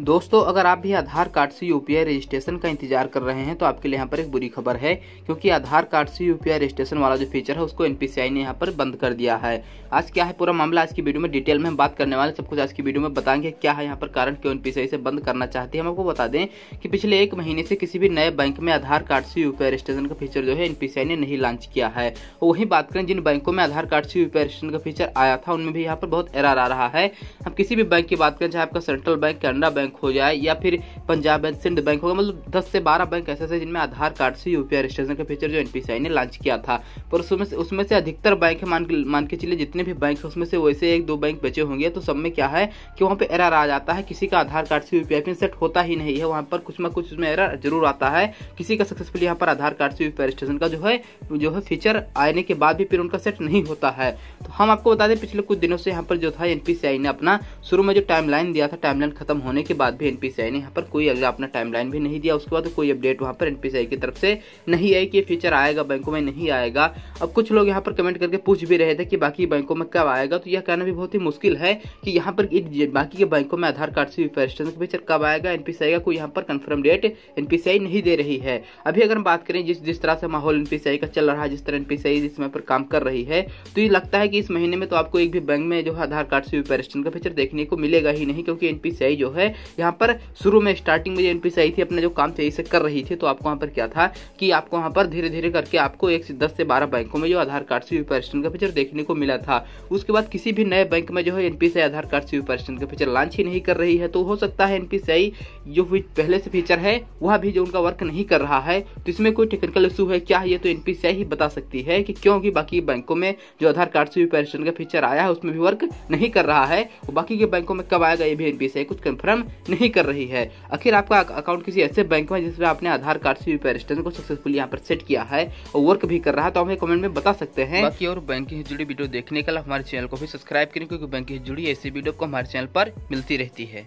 दोस्तों अगर आप भी आधार कार्ड से यूपीआई रजिस्ट्रेशन का इंतजार कर रहे हैं तो आपके लिए यहाँ पर एक बुरी खबर है क्योंकि आधार कार्ड से यूपीआई रजिस्ट्रेशन वाला जो फीचर है उसको एनपीसीआई ने यहाँ पर बंद कर दिया है आज क्या है पूरा मामला आज की वीडियो में डिटेल में हम बात करने वाले सब कुछ आज की वीडियो में बताएंगे क्या है यहाँ पर कारण क्यों एनपीसीआई से बंद करना चाहती है हम आपको बता दें कि पिछले एक महीने से किसी भी नए बैंक में आधार कार्ड से यूपीआई रजिस्ट्रेशन का फीचर जो है एनपीसीआई ने नहीं लॉन्च किया है वही बात करें जिन बैंकों में आधार कार्ड से यूपीआई रजिस्ट्रेशन का फीचर आया था उनमें भी यहाँ पर बहुत एरार आ रहा है हम किसी भी बैंक की बात करें चाहे आपका central bank Canara bank bank हो जाए या फिर पंजाब बैंक सिंध बैंक होगा मतलब दस से बारह बैंक ऐसे थे जिनमें आधार कार्ड से यूपीआई रजिस्ट्रेशन का फीचर जो एन ने लॉन्च किया था पर उसमें से उसमें से अधिकतर बैंक है मान के चलिए जितने भी बैंक है उसमें से वैसे एक दो बैंक बचे होंगे तो सब में क्या है कि वहाँ पर एरर आ जाता है किसी का आधार कार्ड से यूपीआई पिन सेट होता ही नहीं है वहाँ पर कुछ ना कुछ उसमें एरर जरूर आता है किसी का सक्सेसफुल यहाँ पर आधार कार्ड से यूपीआई रजिस्ट्रेशन का जो है जो है फीचर आने के बाद भी फिर उनका सेट नहीं होता है तो हम आपको बता दें पिछले कुछ दिनों से यहाँ पर जो था एन ने अपना शुरू में जो टाइम दिया था टाइम खत्म होने के उसके बाद भी एनपीसीआई ने यहाँ पर कोई अगला अपना टाइमलाइन भी नहीं दिया उसके बाद कोई अपडेट वहाँ पर एनपीसीआई की तरफ से नहीं आई कि फ्यूचर आएगा बैंकों में नहीं आएगा अब कुछ लोग यहाँ पर कमेंट करके पूछ भी रहे थे कि बाकी बैंकों में कब आएगा तो यह कहना भी बहुत ही मुश्किल है कि यहाँ पर बाकी के बैंकों में आधार कार्ड से का फीचर कब आएगा एनपीसीआई का कोई यहाँ पर कन्फर्म डेट एनपीसीआई नहीं दे रही है अभी अगर हम बात करें जिस जिस तरह से माहौल एनपीसीआई का चल रहा है जिस तरह एनपीसीआई इस समय पर काम कर रही है तो ये लगता है कि इस महीने में तो आपको एक भी बैंक में जो है आधार कार्ड से का फीचर देखने को मिलेगा ही नहीं क्योंकि एनपीसीआई जो है यहाँ पर शुरू में स्टार्टिंग में जो एनपीसी आई थी अपना जो काम सही से कर रही थी तो आपको वहाँ पर क्या था कि आपको वहाँ पर धीरे धीरे करके आपको एक से दस से बारह बैंकों में जो आधार कार्ड से पर्सन का फीचर देखने को मिला था उसके बाद किसी भी नए बैंक में जो है एनपीसीआई आधार कार्ड से पर्सन का फीचर लॉन्च ही नहीं कर रही है तो हो सकता है एनपीसीआई जो पहले से फीचर है वह भी जो उनका वर्क नहीं कर रहा है तो इसमें कोई टेक्निकल इशू है क्या ये तो एनपीसीआई ही बता सकती है कि क्योंकि बाकी बैंकों में जो आधार कार्ड से पर्सन का फीचर आया है उसमें भी वर्क नहीं कर रहा है बाकी के बैंकों में कब आएगा ये भी एनपीसीआई कुछ कंफर्म नहीं कर रही है आखिर आपका अकाउंट किसी ऐसे बैंक में जिसमें आपने आधार कार्ड से यूपी को सक्सेसफुल यहाँ पर सेट किया है और वर्क भी कर रहा है तो हमें कमेंट में बता सकते हैं बाकी और बैंकिंग से जुड़ी वीडियो देखने के लिए हमारे चैनल को भी सब्सक्राइब करें क्योंकि बैंकिंग से जुड़ी ऐसी वीडियो को हमारे चैनल पर मिलती रहती है